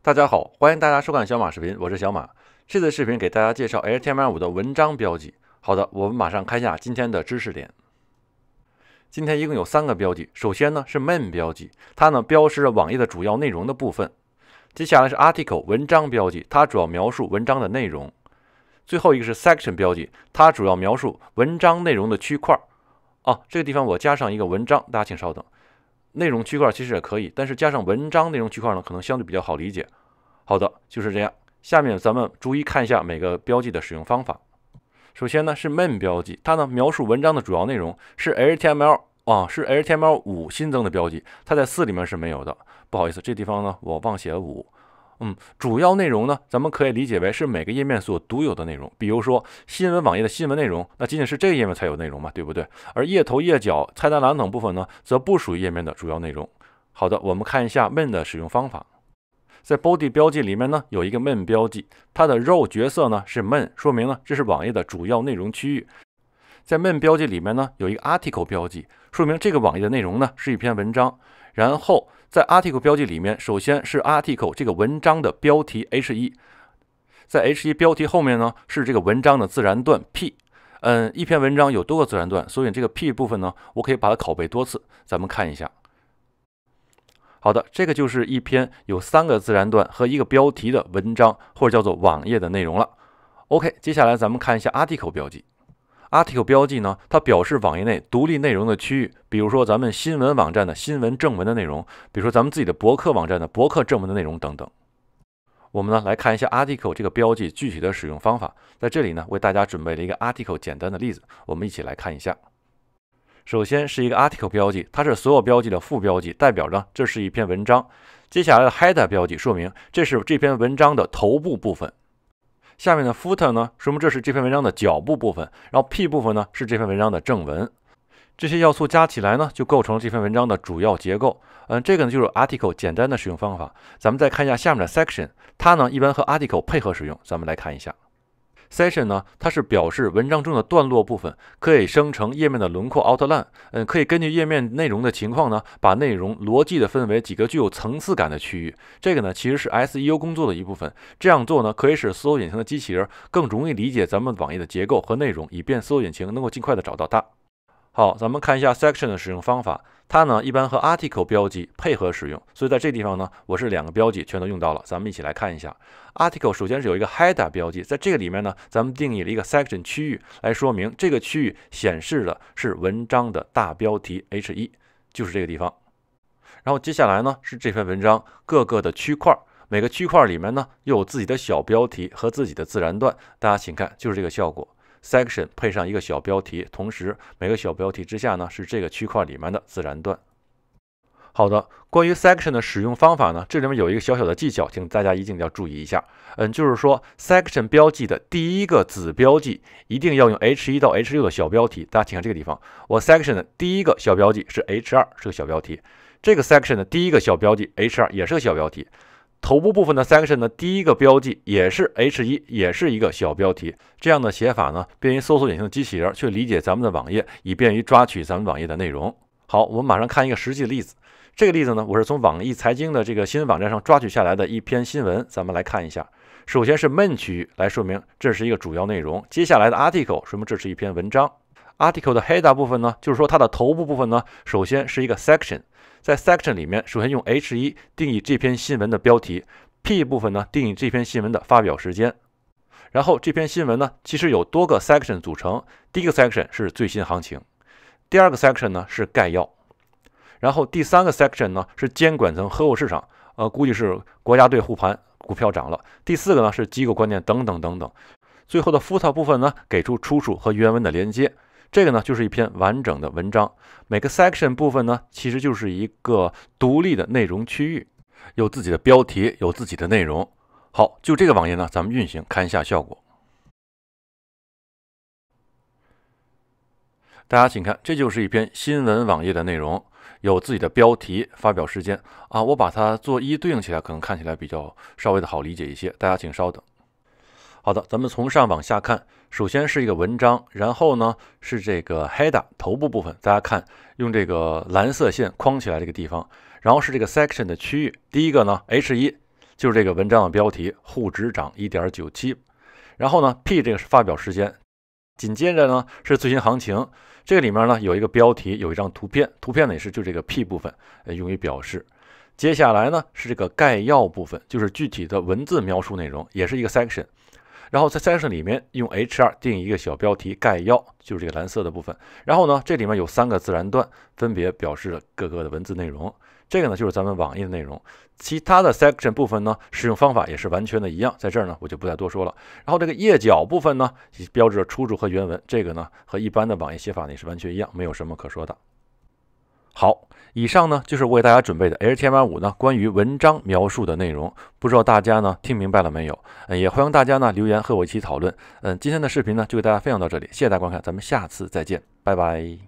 大家好，欢迎大家收看小马视频，我是小马。这次视频给大家介绍 HTML 五的文章标记。好的，我们马上看一下今天的知识点。今天一共有三个标记，首先呢是 main 标记，它呢标识着网页的主要内容的部分。接下来是 article 文章标记，它主要描述文章的内容。最后一个是 section 标记，它主要描述文章内容的区块。哦，这个地方我加上一个文章，大家请稍等。内容区块其实也可以，但是加上文章内容区块呢，可能相对比较好理解。好的，就是这样。下面咱们逐一看一下每个标记的使用方法。首先呢是 main 标记，它呢描述文章的主要内容，是 HTML 啊，是 HTML 五新增的标记，它在四里面是没有的。不好意思，这地方呢我忘写了五。嗯，主要内容呢，咱们可以理解为是每个页面所独有的内容。比如说新闻网页的新闻内容，那仅仅是这个页面才有内容嘛，对不对？而页头、页脚、菜单栏等部分呢，则不属于页面的主要内容。好的，我们看一下 main 的使用方法。在 body 标记里面呢，有一个 main 标记，它的 role 角色呢是 main，说明呢这是网页的主要内容区域。在 main 标记里面呢，有一个 article 标记，说明这个网页的内容呢是一篇文章。然后在 article 标记里面，首先是 article 这个文章的标题 h1，在 h1 标题后面呢是这个文章的自然段 p，嗯，一篇文章有多个自然段，所以这个 p 部分呢，我可以把它拷贝多次。咱们看一下，好的，这个就是一篇有三个自然段和一个标题的文章，或者叫做网页的内容了。OK，接下来咱们看一下 article 标记。article 标记呢，它表示网页内独立内容的区域，比如说咱们新闻网站的新闻正文的内容，比如说咱们自己的博客网站的博客正文的内容等等。我们呢来看一下 article 这个标记具体的使用方法，在这里呢为大家准备了一个 article 简单的例子，我们一起来看一下。首先是一个 article 标记，它是所有标记的副标记，代表着这是一篇文章。接下来的 header 标记说明这是这篇文章的头部部分。下面的 footer 呢，说明这是这篇文章的脚部部分。然后 p 部分呢，是这篇文章的正文。这些要素加起来呢，就构成了这篇文章的主要结构。嗯，这个呢就是 article 简单的使用方法。咱们再看一下下面的 section，它呢一般和 article 配合使用。咱们来看一下。Session 呢，它是表示文章中的段落部分，可以生成页面的轮廓 outline。嗯，可以根据页面内容的情况呢，把内容逻辑的分为几个具有层次感的区域。这个呢，其实是 SEO 工作的一部分。这样做呢，可以使搜索引擎的机器人更容易理解咱们网页的结构和内容，以便搜索引擎能够尽快的找到它。好，咱们看一下 section 的使用方法。它呢一般和 article 标记配合使用，所以在这地方呢，我是两个标记全都用到了。咱们一起来看一下 article，首先是有一个 header 标记，在这个里面呢，咱们定义了一个 section 区域来说明这个区域显示的是文章的大标题 h1，就是这个地方。然后接下来呢是这篇文章各个的区块，每个区块里面呢又有自己的小标题和自己的自然段。大家请看，就是这个效果。section 配上一个小标题，同时每个小标题之下呢是这个区块里面的自然段。好的，关于 section 的使用方法呢，这里面有一个小小的技巧，请大家一定要注意一下。嗯，就是说 section 标记的第一个子标记一定要用 h 一到 h 六的小标题。大家请看这个地方，我 section 的第一个小标记是 h 二，是个小标题。这个 section 的第一个小标记 h 二也是个小标题。头部部分的 section 的第一个标记也是 h 1也是一个小标题。这样的写法呢，便于搜索引擎的机器人去理解咱们的网页，以便于抓取咱们网页的内容。好，我们马上看一个实际的例子。这个例子呢，我是从网易财经的这个新闻网站上抓取下来的一篇新闻。咱们来看一下，首先是 main 区域来说明这是一个主要内容。接下来的 article 说明这是一篇文章。article 的 head 部分呢，就是说它的头部部分呢，首先是一个 section。在 section 里面，首先用 h1 定义这篇新闻的标题，p 部分呢定义这篇新闻的发表时间。然后这篇新闻呢，其实有多个 section 组成。第一个 section 是最新行情，第二个 section 呢是概要，然后第三个 section 呢是监管层呵护市场，呃，估计是国家队护盘，股票涨了。第四个呢是机构观念等等等等。最后的 footer 部分呢，给出出处和原文的连接。这个呢，就是一篇完整的文章。每个 section 部分呢，其实就是一个独立的内容区域，有自己的标题，有自己的内容。好，就这个网页呢，咱们运行看一下效果。大家请看，这就是一篇新闻网页的内容，有自己的标题、发表时间啊。我把它做一对应起来，可能看起来比较稍微的好理解一些。大家请稍等。好的，咱们从上往下看，首先是一个文章，然后呢是这个 header 头部部分，大家看用这个蓝色线框起来这个地方，然后是这个 section 的区域，第一个呢 H 1就是这个文章的标题，沪指涨一点九七，然后呢 P 这个是发表时间，紧接着呢是最新行情，这个里面呢有一个标题，有一张图片，图片呢也是就这个 P 部分呃用于表示，接下来呢是这个概要部分，就是具体的文字描述内容，也是一个 section。然后在 section 里面用 h2 定一个小标题概要，就是这个蓝色的部分。然后呢，这里面有三个自然段，分别表示各个的文字内容。这个呢，就是咱们网页的内容。其他的 section 部分呢，使用方法也是完全的一样，在这儿呢，我就不再多说了。然后这个页脚部分呢，标志着出处和原文，这个呢和一般的网页写法呢也是完全一样，没有什么可说的。好，以上呢就是我为大家准备的 HTML 五呢关于文章描述的内容，不知道大家呢听明白了没有？嗯，也欢迎大家呢留言和我一起讨论。嗯，今天的视频呢就给大家分享到这里，谢谢大家观看，咱们下次再见，拜拜。